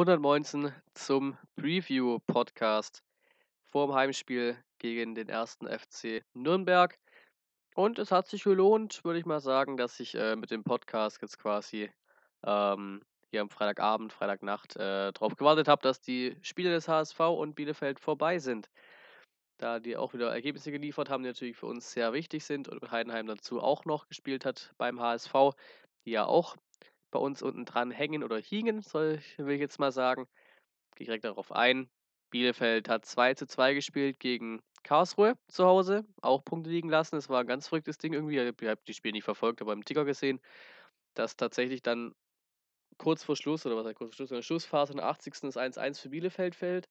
119 zum Preview-Podcast vorm Heimspiel gegen den ersten FC Nürnberg. Und es hat sich gelohnt, würde ich mal sagen, dass ich äh, mit dem Podcast jetzt quasi ähm, hier am Freitagabend, Freitagnacht äh, darauf gewartet habe, dass die Spiele des HSV und Bielefeld vorbei sind. Da die auch wieder Ergebnisse geliefert haben, die natürlich für uns sehr wichtig sind und Heidenheim dazu auch noch gespielt hat beim HSV, die ja auch bei uns unten dran hängen oder hingen, soll ich, will ich jetzt mal sagen. Gehe direkt darauf ein. Bielefeld hat 2 zu 2 gespielt gegen Karlsruhe zu Hause, auch Punkte liegen lassen. Das war ein ganz verrücktes Ding irgendwie. Ich habe die Spiele nicht verfolgt, aber im Ticker gesehen, dass tatsächlich dann kurz vor Schluss, oder was heißt kurz vor Schluss, in der Schlussphase in der 80. das 1-1 für Bielefeld fällt.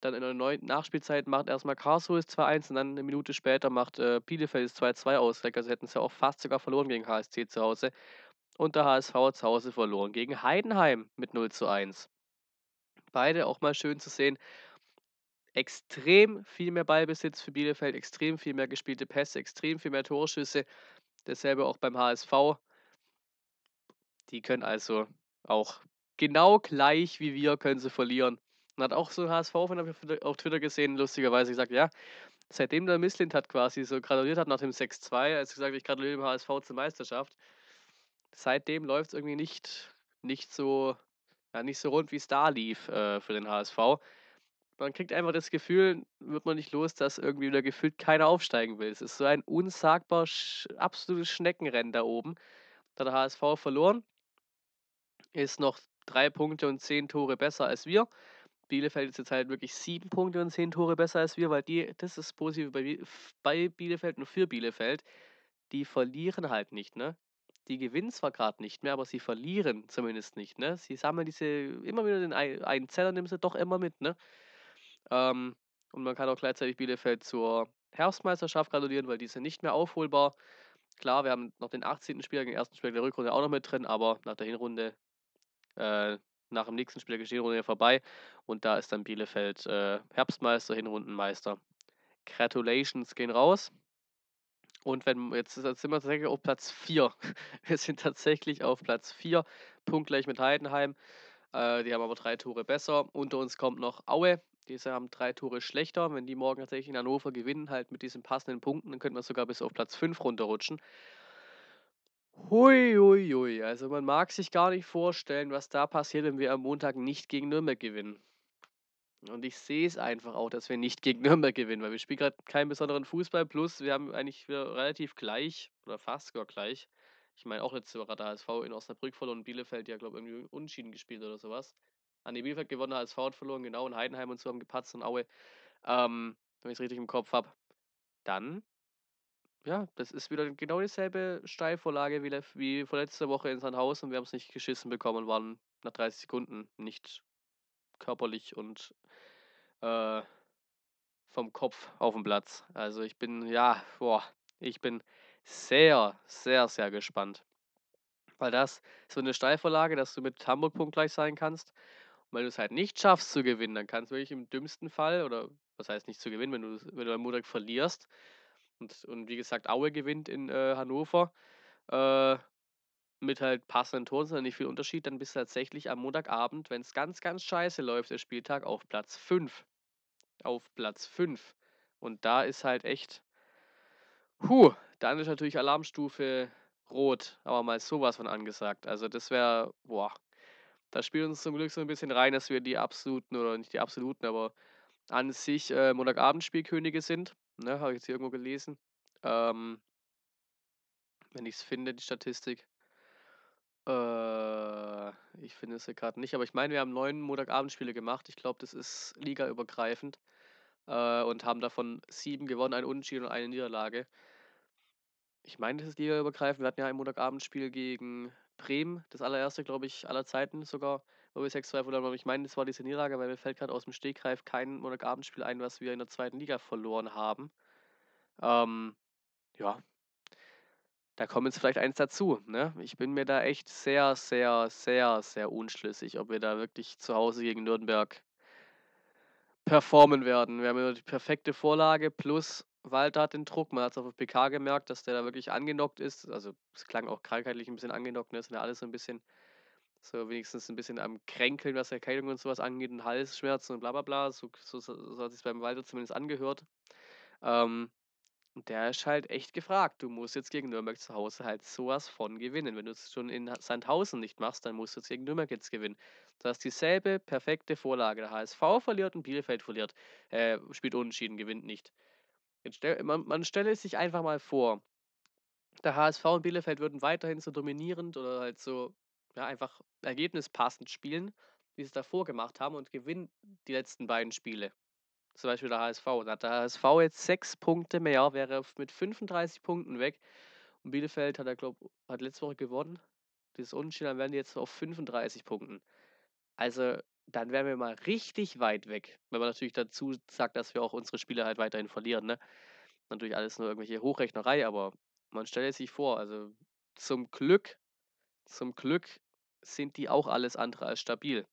Dann in der neuen Nachspielzeit macht erstmal Karlsruhe das 2-1 und dann eine Minute später macht äh, Bielefeld das 2-2 aus. Also hätten sie ja auch fast sogar verloren gegen HSC zu Hause und der HSV zu Hause verloren gegen Heidenheim mit 0 zu 1. Beide auch mal schön zu sehen. Extrem viel mehr Ballbesitz für Bielefeld, extrem viel mehr gespielte Pässe, extrem viel mehr Torschüsse. Dasselbe auch beim HSV. Die können also auch genau gleich wie wir können sie verlieren. Man hat auch so ein HSV-Fan auf Twitter gesehen, lustigerweise gesagt, ja, seitdem der Misslint hat quasi so gratuliert hat nach dem 6-2, als gesagt, ich gratuliere dem HSV zur Meisterschaft, seitdem läuft es irgendwie nicht, nicht, so, ja, nicht so rund, wie es da lief äh, für den HSV. Man kriegt einfach das Gefühl, wird man nicht los, dass irgendwie wieder gefühlt keiner aufsteigen will. Es ist so ein unsagbar sch absolutes Schneckenrennen da oben. Da der HSV verloren, ist noch drei Punkte und zehn Tore besser als wir. Bielefeld ist jetzt halt wirklich sieben Punkte und zehn Tore besser als wir, weil die, das ist positiv bei, Bielefeld, und für Bielefeld, die verlieren halt nicht, ne? die gewinnen zwar gerade nicht mehr, aber sie verlieren zumindest nicht. Ne? Sie sammeln diese immer wieder den einen Zeller, nehmen sie doch immer mit. Ne? Ähm, und man kann auch gleichzeitig Bielefeld zur Herbstmeisterschaft gratulieren, weil diese nicht mehr aufholbar. Klar, wir haben noch den 18. Spieler, den ersten Spiel der Rückrunde auch noch mit drin, aber nach der Hinrunde, äh, nach dem nächsten Spiel der Hinrunde vorbei. Und da ist dann Bielefeld äh, Herbstmeister, Hinrundenmeister. Gratulations gehen raus. Und wenn jetzt sind wir tatsächlich auf Platz 4. Wir sind tatsächlich auf Platz 4, punktgleich mit Heidenheim. Äh, die haben aber drei Tore besser. Unter uns kommt noch Aue. Diese haben drei Tore schlechter. Wenn die morgen tatsächlich in Hannover gewinnen, halt mit diesen passenden Punkten, dann könnten wir sogar bis auf Platz 5 runterrutschen. Hui, hui, hui. Also man mag sich gar nicht vorstellen, was da passiert, wenn wir am Montag nicht gegen Nürnberg gewinnen. Und ich sehe es einfach auch, dass wir nicht gegen Nürnberg gewinnen, weil wir spielen gerade keinen besonderen Fußball. Plus, wir haben eigentlich wieder relativ gleich oder fast sogar gleich. Ich meine, auch letzte Woche der HSV in Osnabrück verloren und Bielefeld, ja, glaube ich, irgendwie unschieden gespielt oder sowas. An die Bielefeld gewonnen, HSV hat verloren, genau, in Heidenheim und so haben gepatzt und Aue. Ähm, wenn ich es richtig im Kopf habe. Dann, ja, das ist wieder genau dieselbe Steilvorlage wie, wie vor letzter Woche in Sandhausen. Wir haben es nicht geschissen bekommen und waren nach 30 Sekunden nicht körperlich und äh, vom Kopf auf dem Platz. Also ich bin, ja, boah, ich bin sehr, sehr, sehr gespannt. Weil das so eine Steilvorlage, dass du mit Hamburg punktgleich sein kannst. Und wenn du es halt nicht schaffst zu gewinnen, dann kannst du wirklich im dümmsten Fall, oder was heißt nicht zu gewinnen, wenn du, wenn du am Montag verlierst. Und, und wie gesagt, Aue gewinnt in äh, Hannover. Äh, mit halt passenden Toren ist nicht viel Unterschied, dann bist du tatsächlich am Montagabend, wenn es ganz, ganz scheiße läuft, der Spieltag auf Platz 5. Auf Platz 5. Und da ist halt echt, Huh, dann ist natürlich Alarmstufe rot, aber mal sowas von angesagt. Also das wäre, boah, das spielt uns zum Glück so ein bisschen rein, dass wir die absoluten, oder nicht die absoluten, aber an sich äh, Montagabendspielkönige sind. Ne, habe ich jetzt hier irgendwo gelesen. Ähm, wenn ich es finde, die Statistik. Äh, ich finde es hier gerade nicht, aber ich meine, wir haben neun Montagabendspiele gemacht. Ich glaube, das ist ligaübergreifend äh, und haben davon sieben gewonnen, ein Unentschieden und eine Niederlage. Ich meine, das ist ligaübergreifend. Wir hatten ja ein Montagabendspiel gegen Bremen, das allererste, glaube ich, aller Zeiten sogar, wo wir 6-2 verloren haben. Ich meine, das war diese Niederlage, weil mir fällt gerade aus dem Stegreif kein Montagabendspiel ein, was wir in der zweiten Liga verloren haben. Ähm, ja, da kommt jetzt vielleicht eins dazu. Ne? Ich bin mir da echt sehr, sehr, sehr, sehr unschlüssig, ob wir da wirklich zu Hause gegen Nürnberg performen werden. Wir haben ja die perfekte Vorlage plus Walter hat den Druck. Man hat es auf PK gemerkt, dass der da wirklich angenockt ist. Also es klang auch krankheitlich ein bisschen angenockt. Ne? Das sind ja alles so ein bisschen, so wenigstens ein bisschen am Kränkeln, was Erkältung und sowas angeht und Halsschmerzen und bla bla bla. So, so, so hat es sich beim Walter zumindest angehört. Ähm, und der ist halt echt gefragt. Du musst jetzt gegen Nürnberg zu Hause halt sowas von gewinnen. Wenn du es schon in Sandhausen nicht machst, dann musst du jetzt gegen Nürnberg jetzt gewinnen. Du hast dieselbe perfekte Vorlage. Der HSV verliert und Bielefeld verliert. Äh, spielt unentschieden, gewinnt nicht. Jetzt, man, man stelle sich einfach mal vor, der HSV und Bielefeld würden weiterhin so dominierend oder halt so ja, einfach ergebnispassend spielen, wie sie es davor gemacht haben und gewinnen die letzten beiden Spiele zum Beispiel der HSV. Da hat der HSV jetzt sechs Punkte mehr, wäre mit 35 Punkten weg. Und Bielefeld hat er, glaube hat letzte Woche gewonnen. Dieses Unentschieden, dann wären die jetzt auf 35 Punkten. Also, dann wären wir mal richtig weit weg. Wenn man natürlich dazu sagt, dass wir auch unsere Spiele halt weiterhin verlieren, ne? Natürlich alles nur irgendwelche Hochrechnerei, aber man stellt sich vor, also zum Glück, zum Glück sind die auch alles andere als stabil.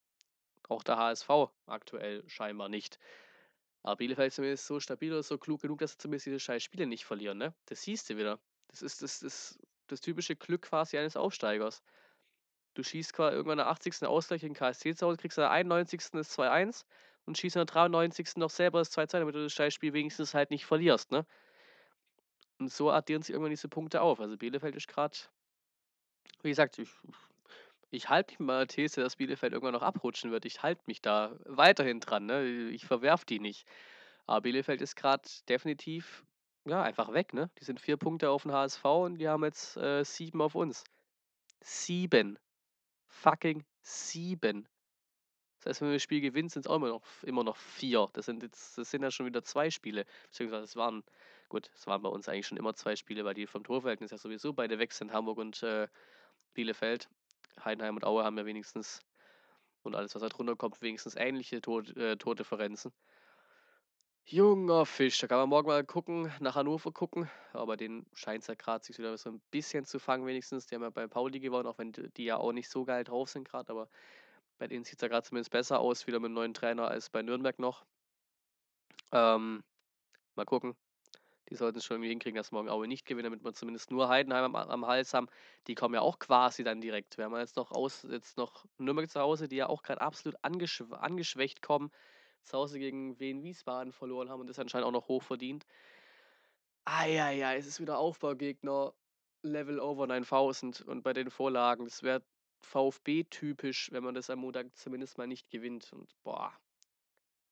Auch der HSV aktuell scheinbar nicht. Aber Bielefeld ist zumindest so stabil oder so klug genug, dass sie zumindest diese scheiß Spiele nicht verlieren, ne? Das siehst du wieder. Das ist das, das, das typische Glück quasi eines Aufsteigers. Du schießt quasi irgendwann in der 80. Ausgleich in KSC zu Hause, kriegst in der 91. das 2-1 und schießt in der 93. noch selber das 2-2, damit du das scheiß Spiel wenigstens halt nicht verlierst, ne? Und so addieren sie irgendwann diese Punkte auf. Also Bielefeld ist gerade, wie gesagt, ich, ich halte mich meiner These, dass Bielefeld irgendwann noch abrutschen wird. Ich halte mich da weiterhin dran. Ne? Ich verwerfe die nicht. Aber Bielefeld ist gerade definitiv ja, einfach weg. Ne? Die sind vier Punkte auf den HSV und die haben jetzt äh, sieben auf uns. Sieben. Fucking sieben. Das heißt, wenn wir das Spiel gewinnen, sind es auch immer noch, immer noch vier. Das sind jetzt, das sind ja schon wieder zwei Spiele. Beziehungsweise es waren, gut, es waren bei uns eigentlich schon immer zwei Spiele, weil die vom Torverhältnis ja sowieso beide weg sind, Hamburg und äh, Bielefeld. Heidenheim und Aue haben ja wenigstens und alles, was da drunter kommt, wenigstens ähnliche Tod, äh, Tordifferenzen. Junger Fisch, da kann man morgen mal gucken, nach Hannover gucken, aber den scheint es ja gerade sich wieder so ein bisschen zu fangen, wenigstens. Die haben ja bei Pauli gewonnen, auch wenn die ja auch nicht so geil drauf sind gerade, aber bei denen sieht es ja gerade zumindest besser aus, wieder mit einem neuen Trainer als bei Nürnberg noch. Ähm, mal gucken. Die sollten es schon irgendwie hinkriegen, dass morgen Aue nicht gewinnt, damit wir zumindest nur Heidenheim am, am, Hals haben. Die kommen ja auch quasi dann direkt. Wir haben jetzt noch aus, jetzt noch Nürnberg zu Hause, die ja auch gerade absolut angesch angeschwächt kommen, zu Hause gegen Wien Wiesbaden verloren haben und das anscheinend auch noch hoch verdient. Eieiei, es ist wieder Aufbaugegner, Level over 9000 und bei den Vorlagen. Das wäre VfB-typisch, wenn man das am Montag zumindest mal nicht gewinnt. Und boah,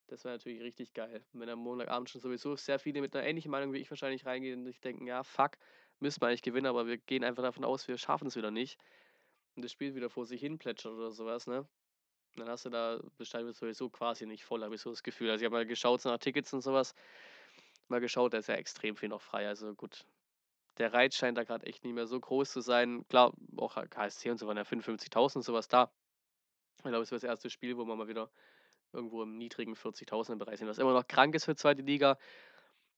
das wäre natürlich richtig geil. wenn am Montagabend schon sowieso sehr viele mit einer ähnlichen Meinung wie ich wahrscheinlich reingehen und sich denken, ja, fuck, müssen wir eigentlich gewinnen, aber wir gehen einfach davon aus, wir schaffen es wieder nicht. Und das Spiel wieder vor sich hin plätschert oder sowas, ne? dann hast du da, bestand wird sowieso quasi nicht voll, habe ich so das Gefühl. Also ich habe mal geschaut nach Tickets und sowas. Mal geschaut, da ist ja extrem viel noch frei. Also gut, der Reiz scheint da gerade echt nicht mehr so groß zu sein. Klar, auch KSC und so waren ja 55.000 und sowas da. Ich glaube, es war das erste Spiel, wo man mal wieder irgendwo im niedrigen 40.000er Bereich sind, was immer noch krank ist für zweite Liga.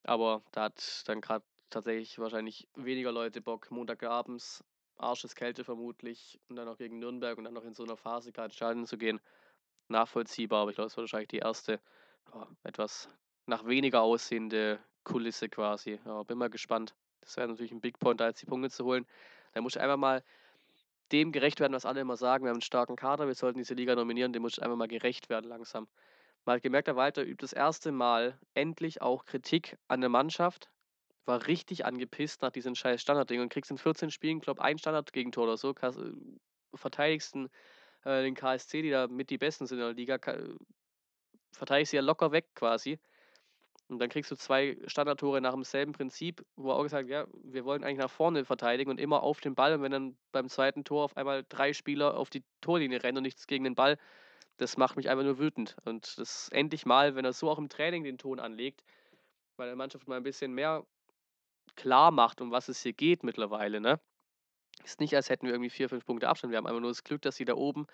Aber da hat dann gerade tatsächlich wahrscheinlich weniger Leute Bock, Montagabends, Arscheskälte vermutlich und dann auch gegen Nürnberg und dann noch in so einer Phase gerade Schaden zu gehen. Nachvollziehbar, aber ich glaube, es wird wahrscheinlich die erste oh, etwas nach weniger aussehende Kulisse quasi. Ja, bin mal gespannt. Das wäre natürlich ein Big Point, da jetzt die Punkte zu holen. Da muss ich einfach mal dem gerecht werden, was alle immer sagen. Wir haben einen starken Kader, wir sollten diese Liga nominieren, dem muss ich einfach mal gerecht werden langsam. Man hat gemerkt, der Walter übt das erste Mal endlich auch Kritik an der Mannschaft, war richtig angepisst nach diesen scheiß Standardding und kriegst in 14 Spielen, glaub, ein Standardgegentor oder so, äh, verteidigst äh, den KSC, die da mit die Besten sind in der Liga, verteidigst sie ja locker weg quasi. Und dann kriegst du zwei Standardtore nach demselben Prinzip, wo auch gesagt, ja, wir wollen eigentlich nach vorne verteidigen und immer auf den Ball. Und wenn dann beim zweiten Tor auf einmal drei Spieler auf die Torlinie rennen und nichts gegen den Ball, das macht mich einfach nur wütend. Und das endlich mal, wenn er so auch im Training den Ton anlegt, weil der Mannschaft mal ein bisschen mehr klar macht, um was es hier geht mittlerweile, ne? Ist nicht, als hätten wir irgendwie vier, fünf Punkte Abstand. Wir haben einfach nur das Glück, dass sie da oben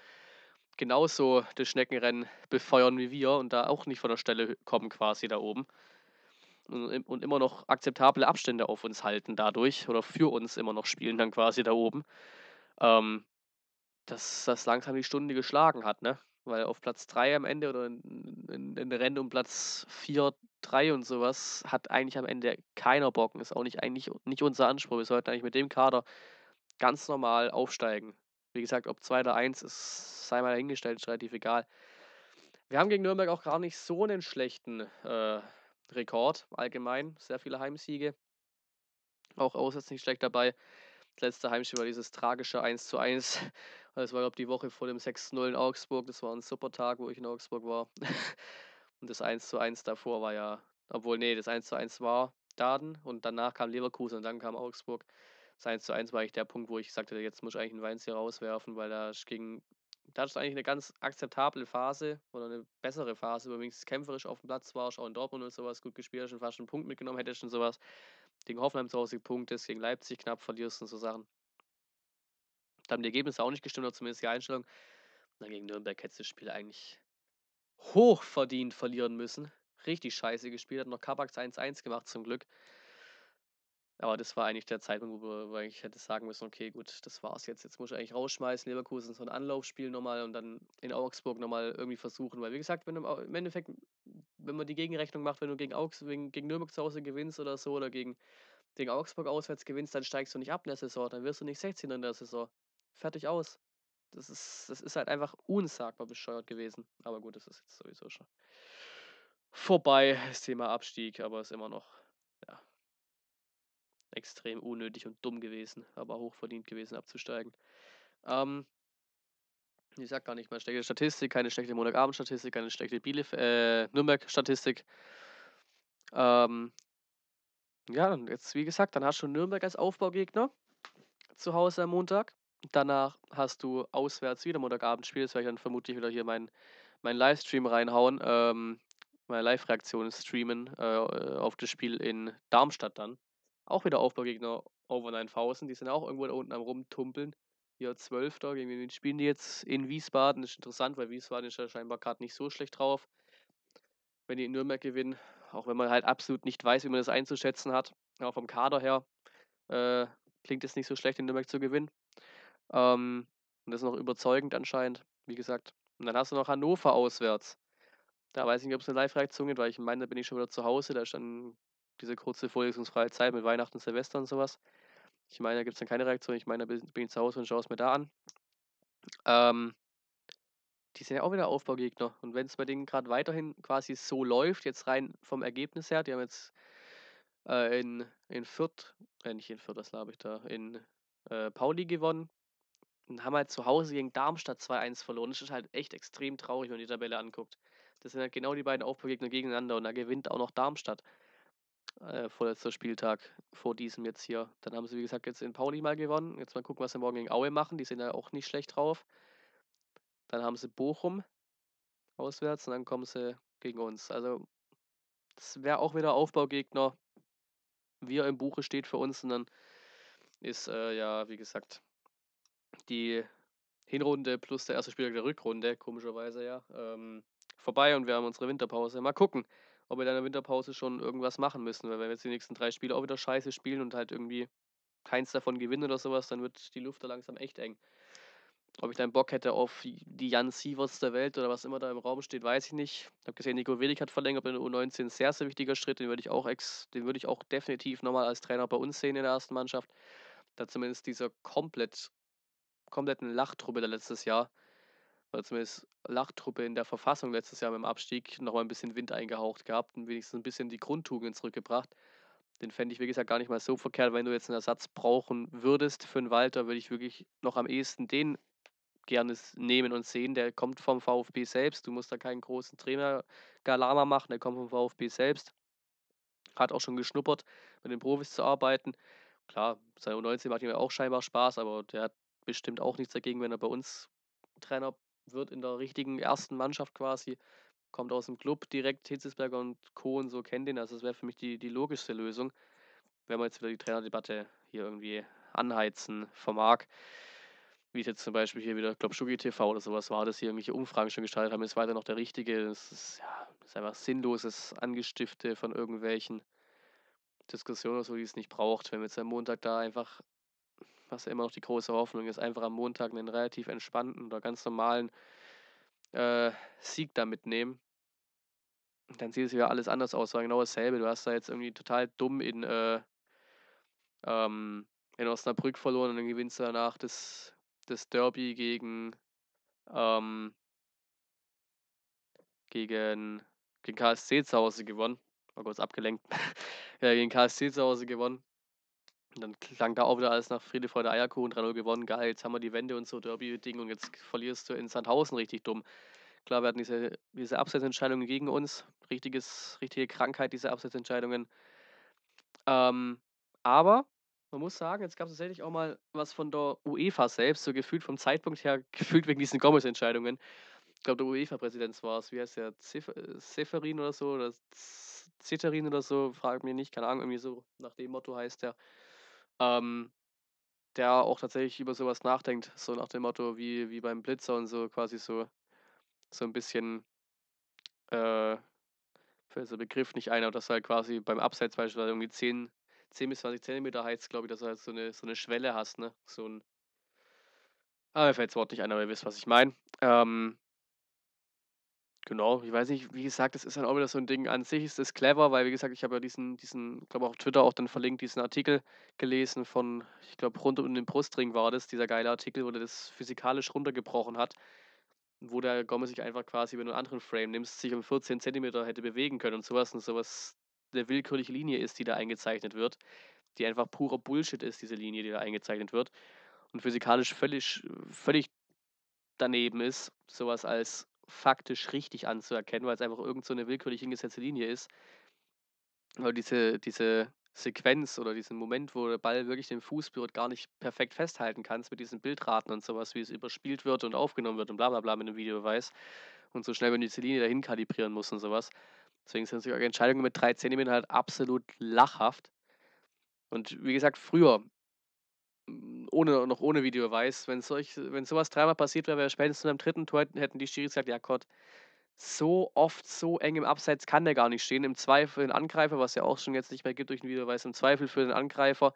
genauso das Schneckenrennen befeuern wie wir und da auch nicht von der Stelle kommen quasi da oben. Und, und immer noch akzeptable Abstände auf uns halten dadurch oder für uns immer noch spielen dann quasi da oben. Ähm, dass das langsam die Stunde geschlagen hat, ne? Weil auf Platz 3 am Ende oder in, in, in Rennen um Platz 4, 3 und sowas hat eigentlich am Ende keiner Bocken. Ist auch nicht eigentlich nicht unser Anspruch. Wir sollten eigentlich mit dem Kader ganz normal aufsteigen. Wie gesagt, ob 2 oder 1 ist, sei mal dahingestellt, ist relativ egal. Wir haben gegen Nürnberg auch gar nicht so einen schlechten äh, Rekord allgemein. Sehr viele Heimsiege. Auch auswärts nicht schlecht dabei. Das letzte Heimspiel war dieses tragische 1 zu 1. Das war, glaube ich, die Woche vor dem 6-0 in Augsburg. Das war ein super Tag, wo ich in Augsburg war. Und das 1 zu 1 davor war ja, obwohl, nee, das 1 zu 1 war Daden und danach kam Leverkusen und dann kam Augsburg. 1 zu 1 war eigentlich der Punkt, wo ich sagte, jetzt muss ich eigentlich einen Weins hier rauswerfen, weil da ging, da ist eigentlich eine ganz akzeptable Phase oder eine bessere Phase. Übrigens kämpferisch auf dem Platz war, auch in Dortmund und sowas gut gespielt, schon fast einen Punkt mitgenommen hätte schon sowas. Gegen Hoffenheim zu Hause Punkte, gegen Leipzig knapp verlierst und so Sachen. Da haben die Ergebnisse auch nicht gestimmt, oder zumindest die Einstellung. Und dann gegen Nürnberg hätte das Spiel eigentlich hochverdient verlieren müssen. Richtig scheiße gespielt, hat noch Kabaks 1-1 gemacht zum Glück. Aber das war eigentlich der Zeitpunkt, wo, ich hätte sagen müssen, okay, gut, das war's jetzt. Jetzt muss ich eigentlich rausschmeißen, Leverkusen so ein Anlaufspiel nochmal und dann in Augsburg nochmal irgendwie versuchen. Weil wie gesagt, wenn du im Endeffekt, wenn man die Gegenrechnung macht, wenn du gegen, Augs gegen Nürnberg zu Hause gewinnst oder so oder gegen, gegen Augsburg auswärts gewinnst, dann steigst du nicht ab in der Saison, dann wirst du nicht 16 in der Saison. Fertig aus. Das ist, das ist halt einfach unsagbar bescheuert gewesen. Aber gut, das ist jetzt sowieso schon vorbei, das Thema Abstieg, aber ist immer noch, ja, extrem unnötig und dumm gewesen, aber hochverdient gewesen abzusteigen. Ähm, ich sag gar nicht mal schlechte Statistik, keine schlechte Montagabend-Statistik, keine schlechte Bielef äh, Nürnberg-Statistik. Ähm, ja, dann jetzt, wie gesagt, dann hast du Nürnberg als Aufbaugegner zu Hause am Montag. Danach hast du auswärts wieder Montagabendspiel. Das werde ich dann vermutlich wieder hier meinen mein Livestream reinhauen. Ähm, meine Live-Reaktion streamen äh, auf das Spiel in Darmstadt dann auch wieder Aufbaugegner over 9000. Die sind auch irgendwo da unten am Rumtumpeln. Hier Zwölfter, gegen den spielen die jetzt? In Wiesbaden. Das ist interessant, weil Wiesbaden ist ja scheinbar gerade nicht so schlecht drauf. Wenn die in Nürnberg gewinnen, auch wenn man halt absolut nicht weiß, wie man das einzuschätzen hat, auch vom Kader her, äh, klingt es nicht so schlecht, in Nürnberg zu gewinnen. Ähm, und das ist noch überzeugend anscheinend, wie gesagt. Und dann hast du noch Hannover auswärts. Da weiß ich nicht, ob es eine Live-Reaktion gibt, weil ich meine, da bin ich schon wieder zu Hause. Da ist dann diese kurze vorlesungsfreie Zeit mit Weihnachten, Silvester und sowas. Ich meine, da gibt es dann keine Reaktion. Ich meine, da bin ich zu Hause und schaue es mir da an. Ähm, die sind ja auch wieder Aufbaugegner. Und wenn es bei denen gerade weiterhin quasi so läuft, jetzt rein vom Ergebnis her, die haben jetzt äh, in, in Fürth, äh, nicht in Fürth, das glaube ich da, in äh, Pauli gewonnen und haben halt zu Hause gegen Darmstadt 2-1 verloren. Das ist halt echt extrem traurig, wenn man die Tabelle anguckt. Das sind halt genau die beiden Aufbaugegner gegeneinander und da gewinnt auch noch Darmstadt äh, vorletzter Spieltag vor diesem jetzt hier. Dann haben sie, wie gesagt, jetzt in Pauli mal gewonnen. Jetzt mal gucken, was sie morgen gegen Aue machen. Die sind ja auch nicht schlecht drauf. Dann haben sie Bochum auswärts und dann kommen sie gegen uns. Also, das wäre auch wieder Aufbaugegner. wie er im Buche steht für uns und dann ist äh, ja, wie gesagt, die Hinrunde plus der erste Spieltag der Rückrunde, komischerweise ja, ähm, vorbei und wir haben unsere Winterpause. Mal gucken ob wir dann in der Winterpause schon irgendwas machen müssen. Weil wenn wir jetzt die nächsten drei Spiele auch wieder scheiße spielen und halt irgendwie keins davon gewinnen oder sowas, dann wird die Luft da langsam echt eng. Ob ich dann Bock hätte auf die Jan Sievers der Welt oder was immer da im Raum steht, weiß ich nicht. Ich habe gesehen, Nico Willig hat verlängert in der U19, sehr, sehr wichtiger Schritt. Den würde ich auch, ex, den würde ich auch definitiv nochmal als Trainer bei uns sehen in der ersten Mannschaft. Da zumindest dieser komplett, kompletten Lachtruppe der letztes Jahr oder zumindest Lachtruppe in der Verfassung letztes Jahr mit dem Abstieg nochmal ein bisschen Wind eingehaucht gehabt und wenigstens ein bisschen die Grundtugenden zurückgebracht. Den fände ich, wie gesagt, gar nicht mal so verkehrt. Wenn du jetzt einen Ersatz brauchen würdest für einen Walter, würde ich wirklich noch am ehesten den gerne nehmen und sehen. Der kommt vom VfB selbst. Du musst da keinen großen Trainer Galama machen. Der kommt vom VfB selbst. Hat auch schon geschnuppert, mit den Profis zu arbeiten. Klar, seine U19 macht ihm ja auch scheinbar Spaß, aber der hat bestimmt auch nichts dagegen, wenn er bei uns Trainer wird in der richtigen ersten Mannschaft quasi, kommt aus dem Club direkt Hitzesberger und Co. und so kennt ihn. Also das wäre für mich die, die logischste Lösung, wenn man jetzt wieder die Trainerdebatte hier irgendwie anheizen vermag. Wie es jetzt zum Beispiel hier wieder, glaube Schugi TV oder sowas war, dass hier irgendwelche Umfragen schon gestartet haben, ist weiter noch der richtige. Das ist, ja, das ist einfach sinnloses Angestifte von irgendwelchen Diskussionen, oder so die es nicht braucht. Wenn man jetzt am Montag da einfach was ja immer noch die große Hoffnung ist, einfach am Montag einen relativ entspannten oder ganz normalen äh, Sieg da mitnehmen. dann sieht es wieder alles anders aus. War genau dasselbe. Du hast da jetzt irgendwie total dumm in, äh, ähm, in Osnabrück verloren und dann gewinnst du danach das, das Derby gegen, ähm, gegen, gegen KSC zu Hause gewonnen. Mal kurz abgelenkt. ja, gegen KSC zu Hause gewonnen. Und dann klang da auch wieder alles nach Friede, Freude, Eierkuchen, 3-0 gewonnen, geil, jetzt haben wir die Wende und so, Derby-Ding und jetzt verlierst du in Sandhausen richtig dumm. Klar, wir hatten diese, diese Abseitsentscheidungen gegen uns, richtiges, richtige Krankheit, diese Abseitsentscheidungen. Ähm, aber man muss sagen, jetzt gab es tatsächlich auch mal was von der UEFA selbst, so gefühlt vom Zeitpunkt her, gefühlt wegen diesen Gomez-Entscheidungen. Ich glaube, der UEFA-Präsident war es, wie heißt der, äh, Seferin oder so, oder Zitterin oder so, frag mich nicht, keine Ahnung, irgendwie so nach dem Motto heißt der ähm, der auch tatsächlich über sowas nachdenkt, so nach dem Motto wie, wie beim Blitzer und so quasi so, so ein bisschen äh, für diesen Begriff nicht ein, aber dass halt quasi beim Abseits beispielsweise halt irgendwie 10, 10 bis 20 Zentimeter heizt, glaube ich, dass du halt so eine, so eine Schwelle hast, ne? So ein. Aber ah, mir fällt das Wort nicht ein, aber ihr wisst, was ich meine. Ähm, Genau, ich weiß nicht, wie gesagt, das ist dann auch wieder so ein Ding an sich, ist das clever, weil wie gesagt, ich habe ja diesen, diesen, glaube auch auf Twitter auch dann verlinkt, diesen Artikel gelesen von, ich glaube, rund um den Brustring war das, dieser geile Artikel, wo der das physikalisch runtergebrochen hat, wo der Gomme sich einfach quasi, wenn du einen anderen Frame nimmst, sich um 14 Zentimeter hätte bewegen können und sowas und sowas eine willkürliche Linie ist, die da eingezeichnet wird, die einfach purer Bullshit ist, diese Linie, die da eingezeichnet wird und physikalisch völlig, völlig daneben ist, sowas als faktisch richtig anzuerkennen, weil es einfach irgend so eine willkürlich hingesetzte Linie ist. Weil diese, diese Sequenz oder diesen Moment, wo der Ball wirklich den Fuß berührt, gar nicht perfekt festhalten kannst mit diesen Bildraten und sowas, wie es überspielt wird und aufgenommen wird und bla bla bla mit einem Videobeweis und so schnell, wenn du diese Linie dahin kalibrieren musst und sowas. Deswegen sind solche Entscheidungen mit drei Zentimetern halt absolut lachhaft. Und wie gesagt, früher, ohne, noch ohne Videobeweis, wenn, solch, wenn sowas dreimal passiert wäre, wäre spätestens beim dritten Tor hätten die Schiris gesagt, ja Gott, so oft, so eng im Abseits kann der gar nicht stehen. Im Zweifel für den Angreifer, was ja auch schon jetzt nicht mehr gibt durch den Videobeweis, im Zweifel für den Angreifer,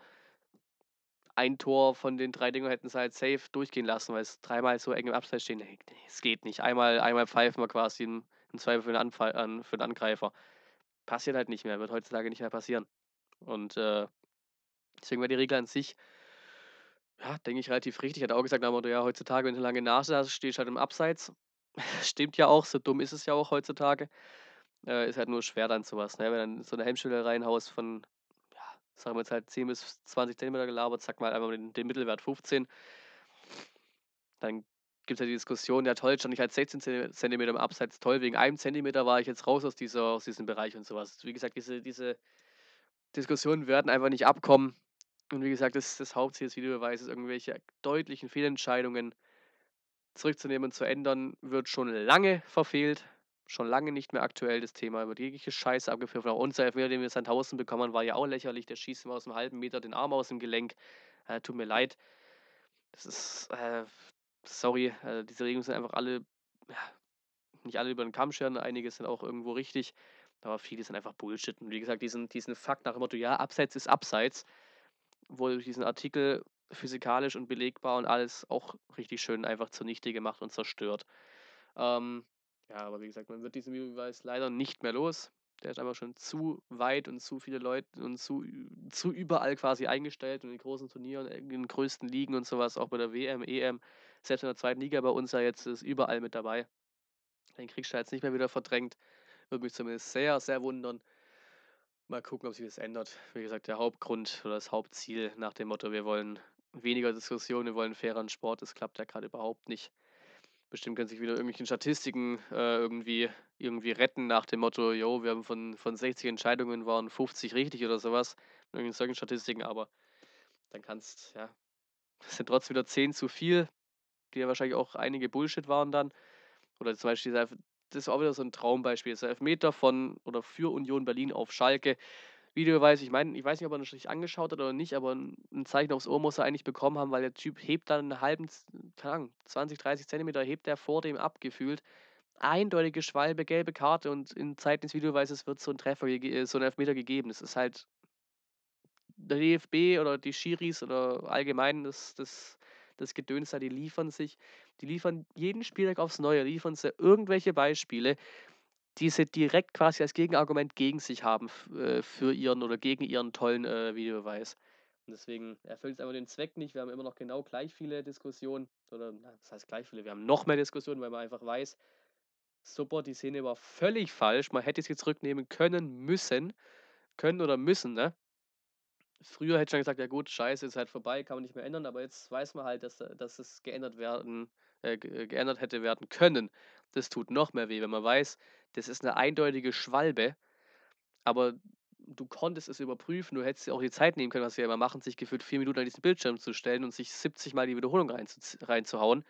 ein Tor von den drei Dingern hätten sie halt safe durchgehen lassen, weil es dreimal so eng im Abseits stehen, nee, es geht nicht. Einmal, einmal pfeifen wir quasi im, Zweifel für den, Anfall, an, für den Angreifer. Passiert halt nicht mehr, wird heutzutage nicht mehr passieren. Und äh, deswegen war die Regel an sich ja, denke ich, relativ richtig. Hat auch gesagt, na, ja, heutzutage, wenn du eine lange Nase hast, stehst du halt im Abseits. Stimmt ja auch, so dumm ist es ja auch heutzutage. Äh, ist halt nur schwer dann sowas. Ne? Wenn dann so eine Hemmschwelle reinhaust von, ja, sagen wir jetzt halt 10 bis 20 Zentimeter gelabert, sag mal einfach den, den Mittelwert 15, dann gibt es ja die Diskussion, ja toll, stand ich halt 16 Zentimeter im Abseits, toll, wegen einem Zentimeter war ich jetzt raus aus, dieser, aus diesem Bereich und sowas. Wie gesagt, diese, diese Diskussionen werden einfach nicht abkommen und wie gesagt, das, das Hauptziel des Videobeweises, irgendwelche deutlichen Fehlentscheidungen zurückzunehmen und zu ändern, wird schon lange verfehlt. Schon lange nicht mehr aktuell das Thema. Wird jegliche Scheiße abgeführt. Auch unser Elfmeter, den wir in Sandhausen bekommen haben, war ja auch lächerlich. Der schießt immer aus einem halben Meter den Arm aus dem Gelenk. Äh, tut mir leid. Das ist, äh, sorry, äh, diese Regeln sind einfach alle, ja, nicht alle über den Kamm scheren. Einige sind auch irgendwo richtig. Aber viele sind einfach Bullshit. Und wie gesagt, diesen, diesen Fakt nach dem Motto, ja, Abseits ist Abseits wurde durch diesen Artikel physikalisch und belegbar und alles auch richtig schön einfach zunichte gemacht und zerstört. Ähm, ja, aber wie gesagt, man wird diesen Videobeweis leider nicht mehr los. Der ist einfach schon zu weit und zu viele Leute und zu, zu überall quasi eingestellt und in großen Turnieren, äh, in den größten Ligen und sowas, auch bei der WM, EM, selbst in der zweiten Liga bei uns ja jetzt ist überall mit dabei. Den kriegst du jetzt nicht mehr wieder verdrängt. Würde mich zumindest sehr, sehr wundern. Mal gucken, ob sich das ändert. Wie gesagt, der Hauptgrund oder das Hauptziel nach dem Motto, wir wollen weniger Diskussionen, wir wollen faireren Sport, das klappt ja gerade überhaupt nicht. Bestimmt können sich wieder irgendwelche Statistiken äh, irgendwie, irgendwie retten nach dem Motto, jo, wir haben von, von 60 Entscheidungen waren 50 richtig oder sowas. Irgendwelchen solchen Statistiken, aber dann kannst, ja, es sind trotzdem wieder 10 zu viel, die ja wahrscheinlich auch einige Bullshit waren dann. Oder zum Beispiel das ist auch wieder so ein Traumbeispiel. Das ist der Elfmeter von oder für Union Berlin auf Schalke. Videobeweis, ich meine, ich weiß nicht, ob er das sich angeschaut hat oder nicht, aber ein Zeichen aufs Ohr muss er eigentlich bekommen haben, weil der Typ hebt dann einen halben, keine Ahnung, 20, 30 Zentimeter, hebt er vor dem abgefühlt. Eindeutige Schwalbe, gelbe Karte und in Zeiten des Videoweises wird so ein Treffer, äh, so ein Elfmeter gegeben. Das ist halt der DFB oder die Schiris oder allgemein das, das das Gedöns da, die liefern sich, die liefern jeden Spieltag aufs Neue, liefern sie irgendwelche Beispiele, die sie direkt quasi als Gegenargument gegen sich haben äh, für ihren oder gegen ihren tollen äh, Videobeweis. Und deswegen erfüllt es einfach den Zweck nicht. Wir haben immer noch genau gleich viele Diskussionen, oder das heißt gleich viele, wir haben noch mehr Diskussionen, weil man einfach weiß, super, die Szene war völlig falsch, man hätte es jetzt rücknehmen können, müssen, können oder müssen, ne? früher hätte ich ja gesagt, ja gut, scheiße, ist halt vorbei, kann man nicht mehr ändern, aber jetzt weiß man halt, dass, äh, dass es geändert werden, äh, äh, geändert hätte werden können. Das tut noch mehr weh, wenn man weiß, das ist eine eindeutige Schwalbe, aber du konntest es überprüfen, du hättest dir auch die Zeit nehmen können, was wir immer machen, sich gefühlt vier Minuten an diesen Bildschirm zu stellen und sich 70 Mal die Wiederholung reinzu reinzuhauen.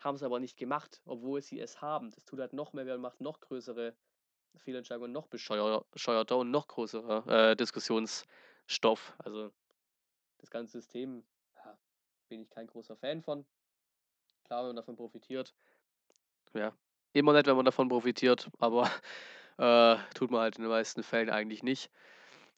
Haben es aber nicht gemacht, obwohl sie es haben. Das tut halt noch mehr weh und macht noch größere Fehlentscheidungen, noch bescheuerter und noch größere äh, Diskussions- Stoff. Also das ganze System ja, bin ich kein großer Fan von. Klar, wenn man davon profitiert. Ja, immer nett, wenn man davon profitiert, aber äh, tut man halt in den meisten Fällen eigentlich nicht.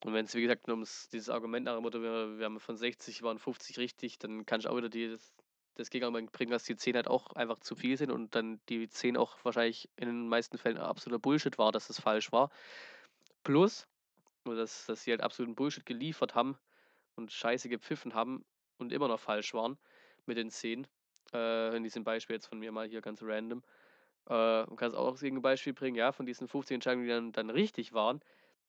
Und wenn es, wie gesagt, um dieses Argument nach dem Motto, wir, wir haben von 60 waren 50 richtig, dann kann ich auch wieder die, das, das Gegenargument bringen, dass die 10 halt auch einfach zu viel sind und dann die 10 auch wahrscheinlich in den meisten Fällen absoluter Bullshit war, dass es falsch war. Plus, nur, dass, dass sie halt absoluten Bullshit geliefert haben und Scheiße gepfiffen haben und immer noch falsch waren mit den Szenen. Äh, in diesem Beispiel jetzt von mir mal hier ganz random. Äh, man kann es auch als Beispiel bringen, ja, von diesen 15 Entscheidungen, die dann, dann richtig waren,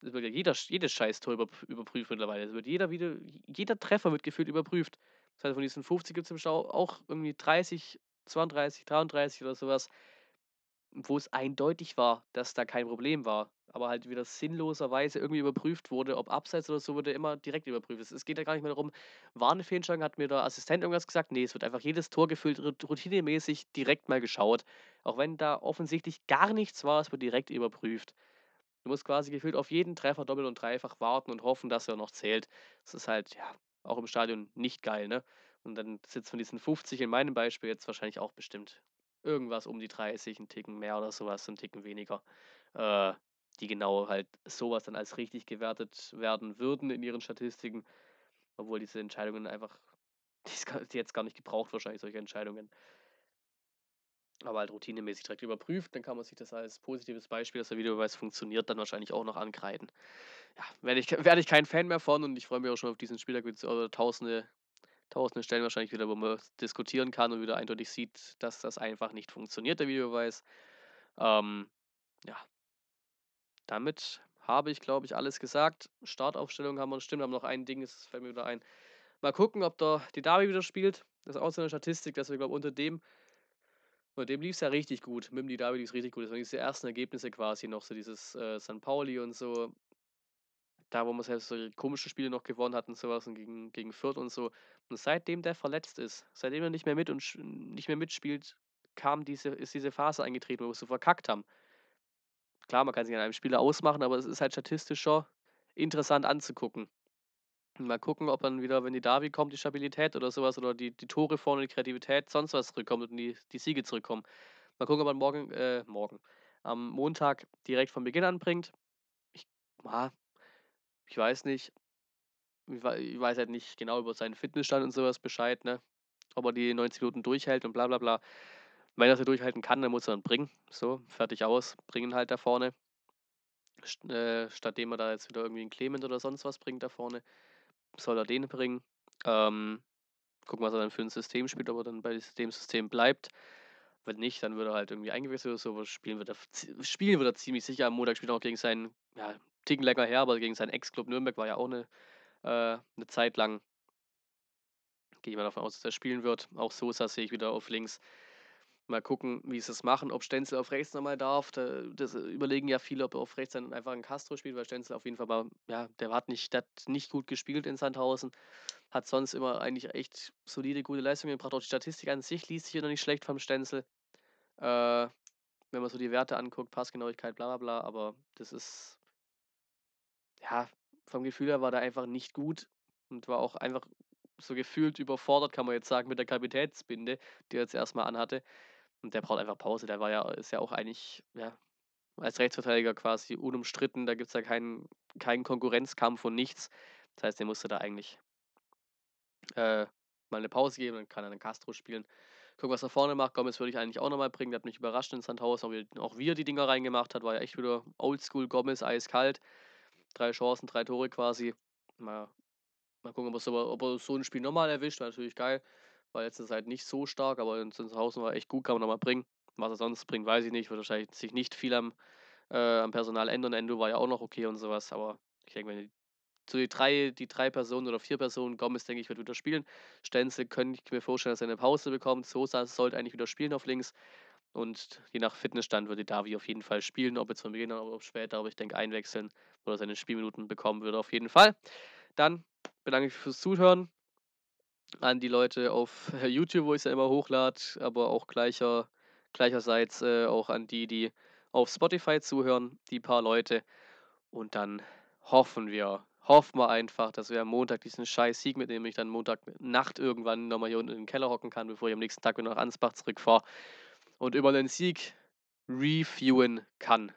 Das wird ja jeder, jedes Scheiß-Tor über, überprüft mittlerweile. Es wird jeder wieder, jeder Treffer wird gefühlt überprüft. Das heißt, von diesen 50 gibt es im Stau auch irgendwie 30, 32, 33 oder sowas, wo es eindeutig war, dass da kein Problem war. Aber halt wieder sinnloserweise irgendwie überprüft wurde, ob Abseits oder so wurde immer direkt überprüft. Es geht ja gar nicht mehr darum, war eine Fehlentscheidung, hat mir der Assistent irgendwas gesagt? Nee, es wird einfach jedes Tor gefüllt, routinemäßig direkt mal geschaut. Auch wenn da offensichtlich gar nichts war, es wird direkt überprüft. Du musst quasi gefühlt auf jeden Treffer doppelt und dreifach warten und hoffen, dass er noch zählt. Das ist halt, ja, auch im Stadion nicht geil, ne? Und dann sitzt von diesen 50 in meinem Beispiel jetzt wahrscheinlich auch bestimmt irgendwas um die 30, einen Ticken mehr oder sowas, einen Ticken weniger, äh, die genau halt sowas dann als richtig gewertet werden würden in ihren Statistiken, obwohl diese Entscheidungen einfach, die ist jetzt gar nicht gebraucht wahrscheinlich, solche Entscheidungen. Aber halt routinemäßig direkt überprüft, dann kann man sich das als positives Beispiel, dass der Videobeweis funktioniert, dann wahrscheinlich auch noch ankreiden. Ja, werde ich, werde ich kein Fan mehr von und ich freue mich auch schon auf diesen Spieltag, wo es tausende tausenden Stellen wahrscheinlich wieder, wo man diskutieren kann und wieder eindeutig sieht, dass das einfach nicht funktioniert, der Videobeweis. Ähm, ja, damit habe ich, glaube ich, alles gesagt. Startaufstellung haben wir, stimmt, haben noch ein Ding, das fällt mir wieder ein. Mal gucken, ob da die Derby wieder spielt. Das ist auch so eine Statistik, dass wir, glaube unter dem, unter dem lief es ja richtig gut. Mit dem Derby lief es richtig gut. Das waren diese ersten Ergebnisse quasi noch, so dieses äh, San Pauli und so da, wo man selbst halt so komische Spiele noch gewonnen hat und sowas und gegen, gegen Fürth und so. Und seitdem der verletzt ist, seitdem er nicht mehr mit und nicht mehr mitspielt, kam diese, ist diese Phase eingetreten, wo wir so verkackt haben. Klar, man kann sich an einem Spieler ausmachen, aber es ist halt statistischer interessant anzugucken. Mal gucken, ob dann wieder, wenn die Davi kommt, die Stabilität oder sowas oder die, die Tore vorne, die Kreativität, sonst was zurückkommt und die, die Siege zurückkommen. Mal gucken, ob man morgen, äh, morgen, am Montag direkt von Beginn an bringt. Ich, ah, ich weiß nicht, ich weiß halt nicht genau über seinen Fitnessstand und sowas Bescheid, ne? Ob er die 90 Minuten durchhält und bla bla bla. Wenn er sie durchhalten kann, dann muss er dann bringen. So, fertig aus, bringen halt da vorne. St äh, stattdem er da jetzt wieder irgendwie einen Clement oder sonst was bringt da vorne, soll er den bringen. Ähm, gucken, was er dann für ein System spielt, ob er dann bei dem System bleibt. Wenn nicht, dann würde er halt irgendwie eingewechselt oder so. Spielen wird er, ziemlich sicher. Am Montag spielt er auch gegen seinen ja, Ticken länger her, aber gegen seinen Ex-Club Nürnberg war ja auch eine, äh, eine Zeit lang. Gehe ich mal davon aus, dass er spielen wird. Auch Sosa sehe ich wieder auf links. Mal gucken, wie sie es machen, ob Stenzel auf rechts nochmal darf. Das äh, überlegen ja viele, ob er auf rechts dann einfach einen Castro spielt, weil Stenzel auf jeden Fall mal, ja, der hat nicht, der hat nicht gut gespielt in Sandhausen. Hat sonst immer eigentlich echt solide, gute Leistungen gebracht. Auch die Statistik an sich liest sich ja noch nicht schlecht vom Stenzel. Äh, wenn man so die Werte anguckt, Passgenauigkeit, bla bla bla, aber das ist ja, vom Gefühl her war der einfach nicht gut und war auch einfach so gefühlt überfordert, kann man jetzt sagen, mit der Kapitätsbinde, die er jetzt erstmal anhatte. Und der braucht einfach Pause. Der war ja, ist ja auch eigentlich, ja, als Rechtsverteidiger quasi unumstritten. Da gibt es ja keinen, keinen Konkurrenzkampf und nichts. Das heißt, der musste da eigentlich äh, mal eine Pause geben, dann kann er dann Castro spielen. Gucken, was er vorne macht. Gomez würde ich eigentlich auch nochmal bringen. Der hat mich überrascht in Sandhaus, auch wie er die Dinger reingemacht hat. War ja echt wieder Oldschool Gomez, eiskalt drei Chancen, drei Tore quasi. Mal, mal gucken, ob er, ob er so ein Spiel nochmal erwischt, wäre natürlich geil. Weil jetzt ist halt nicht so stark, aber in Zinshausen war echt gut, kann man nochmal bringen. Was er sonst bringt, weiß ich nicht. Wird wahrscheinlich sich nicht viel am, äh, am Personal ändern. Endo war ja auch noch okay und sowas, aber ich denke, wenn die, so die drei, die drei Personen oder vier Personen, Gomez, denke ich, wird wieder spielen. Stenzel könnte ich mir vorstellen, dass er eine Pause bekommt. Sosa sollte eigentlich wieder spielen auf links. Und je nach Fitnessstand würde Davi auf jeden Fall spielen, ob jetzt von Beginn an, ob später, aber ich denke einwechseln oder seine Spielminuten bekommen würde auf jeden Fall. Dann bedanke ich mich fürs Zuhören an die Leute auf äh, YouTube, wo ich es ja immer hochlade, aber auch gleicher, gleicherseits äh, auch an die, die auf Spotify zuhören, die paar Leute. Und dann hoffen wir, hoffen wir einfach, dass wir am Montag diesen scheiß Sieg mitnehmen, ich dann Montagnacht irgendwann nochmal hier unten in den Keller hocken kann, bevor ich am nächsten Tag wieder nach Ansbach zurückfahre und über den Sieg reviewen kann.